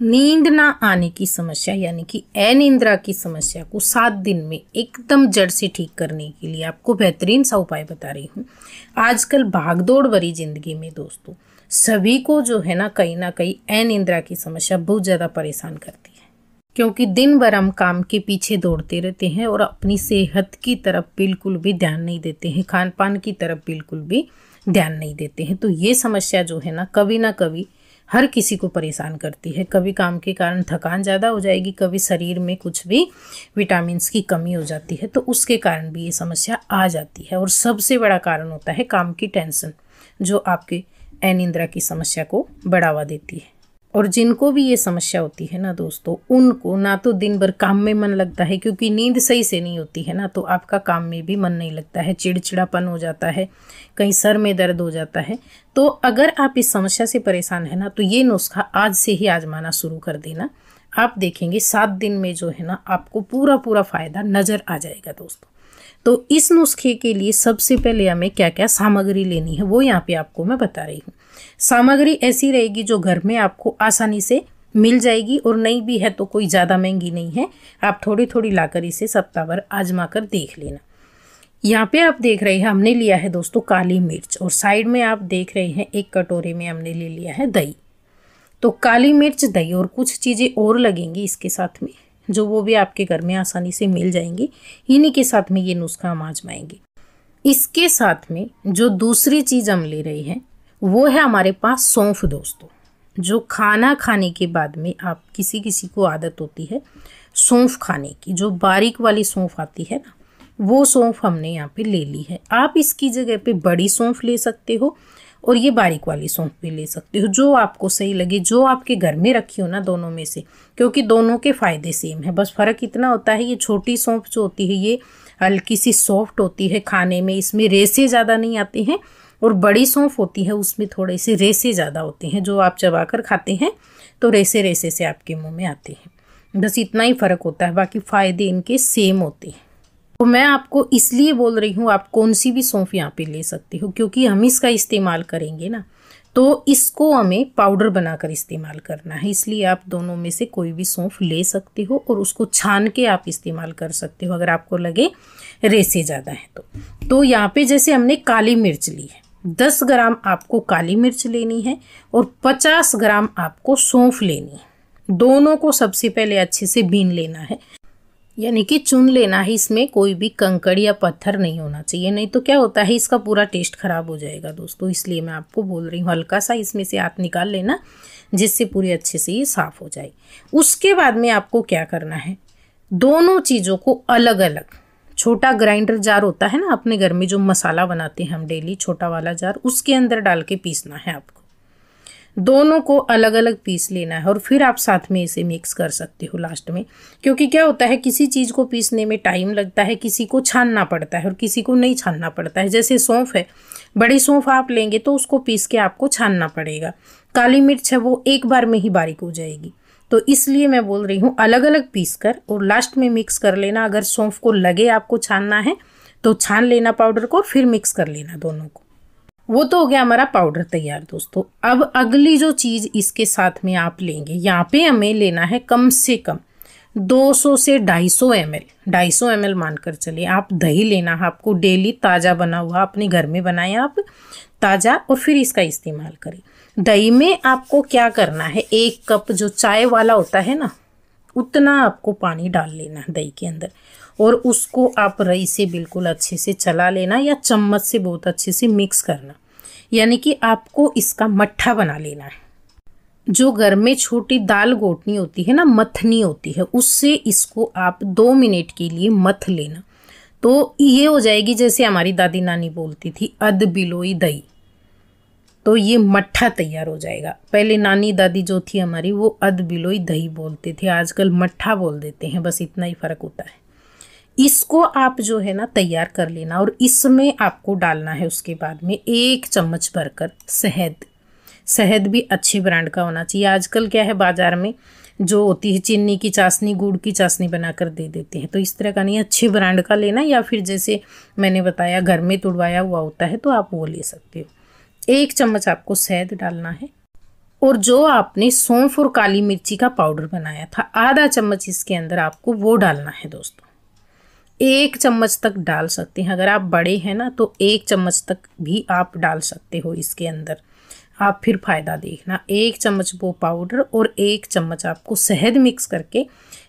नींद ना आने की समस्या यानी कि अनिंद्रा की समस्या को सात दिन में एकदम जड़ से ठीक करने के लिए आपको बेहतरीन सा उपाय बता रही हूँ आजकल भागदौड़ भरी जिंदगी में दोस्तों सभी को जो है ना कहीं ना कहीं अनिंद्रा की समस्या बहुत ज़्यादा परेशान करती है क्योंकि दिन भर हम काम के पीछे दौड़ते रहते हैं और अपनी सेहत की तरफ बिल्कुल भी ध्यान नहीं देते हैं खान पान की तरफ बिल्कुल भी ध्यान नहीं देते हैं तो ये समस्या जो है ना कभी ना कभी हर किसी को परेशान करती है कभी काम के कारण थकान ज़्यादा हो जाएगी कभी शरीर में कुछ भी विटामिन की कमी हो जाती है तो उसके कारण भी ये समस्या आ जाती है और सबसे बड़ा कारण होता है काम की टेंशन जो आपके एनिंद्रा की समस्या को बढ़ावा देती है और जिनको भी ये समस्या होती है ना दोस्तों उनको ना तो दिन भर काम में मन लगता है क्योंकि नींद सही से नहीं होती है ना तो आपका काम में भी मन नहीं लगता है चिड़चिड़ापन हो जाता है कहीं सर में दर्द हो जाता है तो अगर आप इस समस्या से परेशान है ना तो ये नुस्खा आज से ही आजमाना शुरू कर देना आप देखेंगे सात दिन में जो है ना आपको पूरा पूरा फ़ायदा नज़र आ जाएगा दोस्तों तो इस नुस्खे के लिए सबसे पहले हमें क्या क्या सामग्री लेनी है वो यहाँ पे आपको मैं बता रही हूँ सामग्री ऐसी रहेगी जो घर में आपको आसानी से मिल जाएगी और नहीं भी है तो कोई ज़्यादा महंगी नहीं है आप थोड़ी थोड़ी लाकर इसे सप्ताह भर आजमा कर देख लेना यहाँ पे आप देख रहे हैं हमने लिया है दोस्तों काली मिर्च और साइड में आप देख रहे हैं एक कटोरे में हमने ले लिया है दही तो काली मिर्च दही और कुछ चीज़ें और लगेंगी इसके साथ में जो वो भी आपके घर में आसानी से मिल जाएंगी इन्हीं के साथ में ये नुस्खा हम आजमाएंगे इसके साथ में जो दूसरी चीज़ हम ले रहे हैं वो है हमारे पास सौंफ दोस्तों जो खाना खाने के बाद में आप किसी किसी को आदत होती है सौंफ खाने की जो बारीक वाली सौंफ आती है ना वो सौंफ हमने यहाँ पे ले ली है आप इसकी जगह पे बड़ी सौंफ ले सकते हो और ये बारीक वाली सौंफ भी ले सकते हो जो आपको सही लगे जो आपके घर में रखी हो ना दोनों में से क्योंकि दोनों के फ़ायदे सेम है बस फ़र्क इतना होता है ये छोटी सौंफ जो होती है ये हल्की सी सॉफ्ट होती है खाने में इसमें रेसे ज़्यादा नहीं आते हैं और बड़ी सौंफ होती है उसमें थोड़े से रेसे ज़्यादा होते हैं जो आप चबाकर खाते हैं तो रेसे रेसे से आपके मुंह में आते हैं बस इतना ही फ़र्क होता है बाकी फ़ायदे इनके सेम होते हैं तो मैं आपको इसलिए बोल रही हूँ आप कौन सी भी सौंफ यहाँ पे ले सकते हो क्योंकि हम इसका इस्तेमाल करेंगे ना तो इसको हमें पाउडर बनाकर इस्तेमाल करना है इसलिए आप दोनों में से कोई भी सौंफ ले सकते हो और उसको छान के आप इस्तेमाल कर सकते हो अगर आपको लगे रेसे ज़्यादा हैं तो तो यहाँ पे जैसे हमने काली मिर्च ली है दस ग्राम आपको काली मिर्च लेनी है और पचास ग्राम आपको सौंफ लेनी है दोनों को सबसे पहले अच्छे से बीन लेना है यानी कि चुन लेना है इसमें कोई भी कंकड़ या पत्थर नहीं होना चाहिए नहीं तो क्या होता है इसका पूरा टेस्ट खराब हो जाएगा दोस्तों इसलिए मैं आपको बोल रही हूँ हल्का सा इसमें से हाथ निकाल लेना जिससे पूरी अच्छे से ये साफ़ हो जाए उसके बाद में आपको क्या करना है दोनों चीज़ों को अलग अलग छोटा ग्राइंडर जार होता है ना अपने घर में जो मसाला बनाते हैं हम डेली छोटा वाला जार उसके अंदर डाल के पीसना है आपको दोनों को अलग अलग पीस लेना है और फिर आप साथ में इसे मिक्स कर सकते हो लास्ट में क्योंकि क्या होता है किसी चीज़ को पीसने में टाइम लगता है किसी को छानना पड़ता है और किसी को नहीं छानना पड़ता है जैसे सौंफ है बड़ी सौंफ आप लेंगे तो उसको पीस के आपको छानना पड़ेगा काली मिर्च है वो एक बार में ही बारीक हो जाएगी तो इसलिए मैं बोल रही हूँ अलग अलग पीस कर और लास्ट में मिक्स कर लेना अगर सौंफ को लगे आपको छानना है तो छान लेना पाउडर को फिर मिक्स कर लेना दोनों को वो तो हो गया हमारा पाउडर तैयार दोस्तों अब अगली जो चीज़ इसके साथ में आप लेंगे यहाँ पे हमें लेना है कम से कम 200 से 250 एम एल ढाई सौ एम एल मानकर चलिए आप दही लेना है आपको डेली ताज़ा बना हुआ अपने घर में बनाए आप ताज़ा और फिर इसका इस्तेमाल करें दही में आपको क्या करना है एक कप जो चाय वाला होता है ना उतना आपको पानी डाल लेना है दही के अंदर और उसको आप रई से बिल्कुल अच्छे से चला लेना या चम्मच से बहुत अच्छे से मिक्स करना यानी कि आपको इसका मट्ठा बना लेना है जो घर में छोटी दाल गोटनी होती है ना मथनी होती है उससे इसको आप दो मिनट के लिए मथ लेना तो ये हो जाएगी जैसे हमारी दादी नानी बोलती थी अद बिलोई दही तो ये मट्ठा तैयार हो जाएगा पहले नानी दादी जो थी हमारी वो अद बिलोई दही बोलते थे आजकल मट्ठा बोल देते हैं बस इतना ही फ़र्क होता है इसको आप जो है ना तैयार कर लेना और इसमें आपको डालना है उसके बाद में एक चम्मच भरकर शहद शहद भी अच्छे ब्रांड का होना चाहिए आजकल क्या है बाज़ार में जो होती है चीनी की चाशनी गुड़ की चाशनी बनाकर दे देते हैं तो इस तरह का नहीं अच्छे ब्रांड का लेना या फिर जैसे मैंने बताया घर में तुड़वाया हुआ होता है तो आप वो ले सकते हो एक चम्मच आपको शहद डालना है और जो आपने सौंफ और काली मिर्ची का पाउडर बनाया था आधा चम्मच इसके अंदर आपको वो डालना है दोस्तों एक चम्मच तक डाल सकते हैं अगर आप बड़े हैं ना तो एक चम्मच तक भी आप डाल सकते हो इसके अंदर आप फिर फ़ायदा देखना एक चम्मच वो पाउडर और एक चम्मच आपको शहद मिक्स करके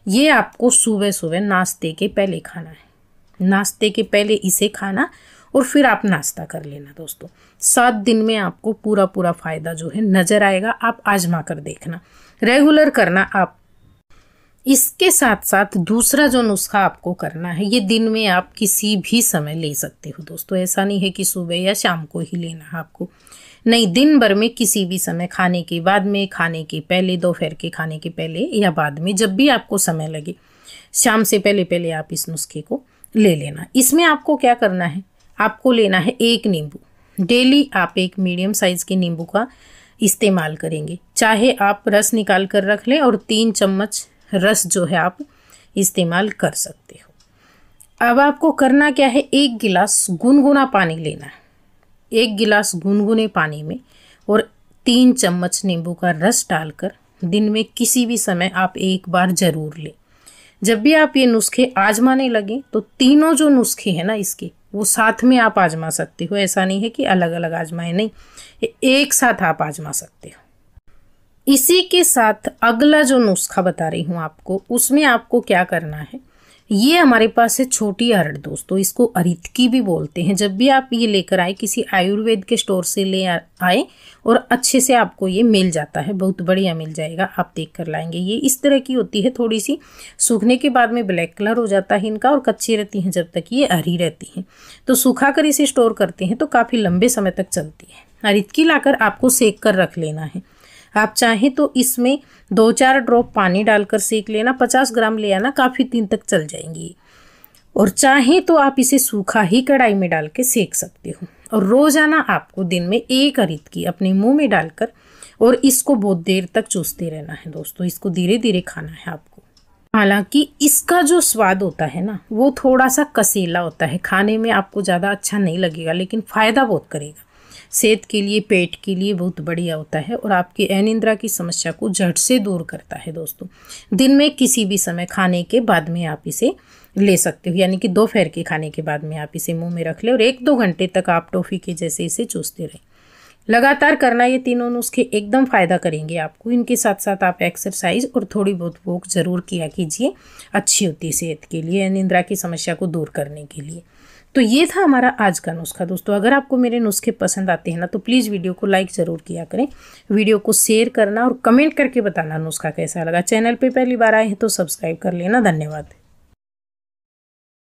ये आपको सुबह सुबह नाश्ते के पहले खाना है नाश्ते के पहले इसे खाना और फिर आप नाश्ता कर लेना दोस्तों सात दिन में आपको पूरा पूरा फ़ायदा जो है नज़र आएगा आप आजमा कर देखना रेगुलर करना आप इसके साथ साथ दूसरा जो नुस्खा आपको करना है ये दिन में आप किसी भी समय ले सकते हो दोस्तों ऐसा नहीं है कि सुबह या शाम को ही लेना है आपको नहीं दिन भर में किसी भी समय खाने के बाद में खाने के पहले दोपहर के खाने के पहले या बाद में जब भी आपको समय लगे शाम से पहले पहले आप इस नुस्खे को ले लेना इसमें आपको क्या करना है आपको लेना है एक नींबू डेली आप एक मीडियम साइज़ के नींबू का इस्तेमाल करेंगे चाहे आप रस निकाल कर रख लें और तीन चम्मच रस जो है आप इस्तेमाल कर सकते हो अब आपको करना क्या है एक गिलास गुनगुना पानी लेना है एक गिलास गुनगुने पानी में और तीन चम्मच नींबू का रस डालकर दिन में किसी भी समय आप एक बार ज़रूर लें जब भी आप ये नुस्खे आजमाने लगें तो तीनों जो नुस्खे हैं ना इसके वो साथ में आप आजमा सकते हो ऐसा नहीं है कि अलग अलग आजमाए नहीं एक साथ आप आजमा सकते हो इसी के साथ अगला जो नुस्खा बता रही हूँ आपको उसमें आपको क्या करना है ये हमारे पास है छोटी अरड़ दोस्तों तो इसको अरितकी भी बोलते हैं जब भी आप ये लेकर आए किसी आयुर्वेद के स्टोर से ले आए और अच्छे से आपको ये मिल जाता है बहुत बढ़िया मिल जाएगा आप देख कर लाएंगे ये इस तरह की होती है थोड़ी सी सूखने के बाद में ब्लैक कलर हो जाता है इनका और कच्ची रहती हैं जब तक ये हरी रहती हैं तो सूखा कर इसे स्टोर करते हैं तो काफ़ी लंबे समय तक चलती है अरितकी लाकर आपको सेक कर रख लेना है आप चाहें तो इसमें दो चार ड्रॉप पानी डालकर सेक लेना पचास ग्राम ले आना काफ़ी दिन तक चल जाएंगी और चाहें तो आप इसे सूखा ही कढ़ाई में डाल के सेक सकते हो और रोज़ाना आपको दिन में एक अरित की अपने मुंह में डालकर और इसको बहुत देर तक चूसते रहना है दोस्तों इसको धीरे धीरे खाना है आपको हालांकि इसका जो स्वाद होता है ना वो थोड़ा सा कसीला होता है खाने में आपको ज़्यादा अच्छा नहीं लगेगा लेकिन फ़ायदा बहुत करेगा सेहत के लिए पेट के लिए बहुत बढ़िया होता है और आपकी अनिंद्रा की समस्या को झट से दूर करता है दोस्तों दिन में किसी भी समय खाने के बाद में आप इसे ले सकते हो यानी कि दोपहर के खाने के बाद में आप इसे मुंह में रख लें और एक दो घंटे तक आप टॉफ़ी के जैसे इसे चूसते रहें लगातार करना ये तीनों नुस्खे एकदम फ़ायदा करेंगे आपको इनके साथ साथ आप एक्सरसाइज और थोड़ी बहुत वॉक ज़रूर किया कीजिए अच्छी होती है सेहत के लिए निंद्रा की समस्या को दूर करने के लिए तो ये था हमारा आज का नुस्खा दोस्तों अगर आपको मेरे नुस्खे पसंद आते हैं ना तो प्लीज़ वीडियो को लाइक ज़रूर किया करें वीडियो को शेयर करना और कमेंट करके बताना नुस्खा कैसा लगा चैनल पर पहली बार आए हैं तो सब्सक्राइब कर लेना धन्यवाद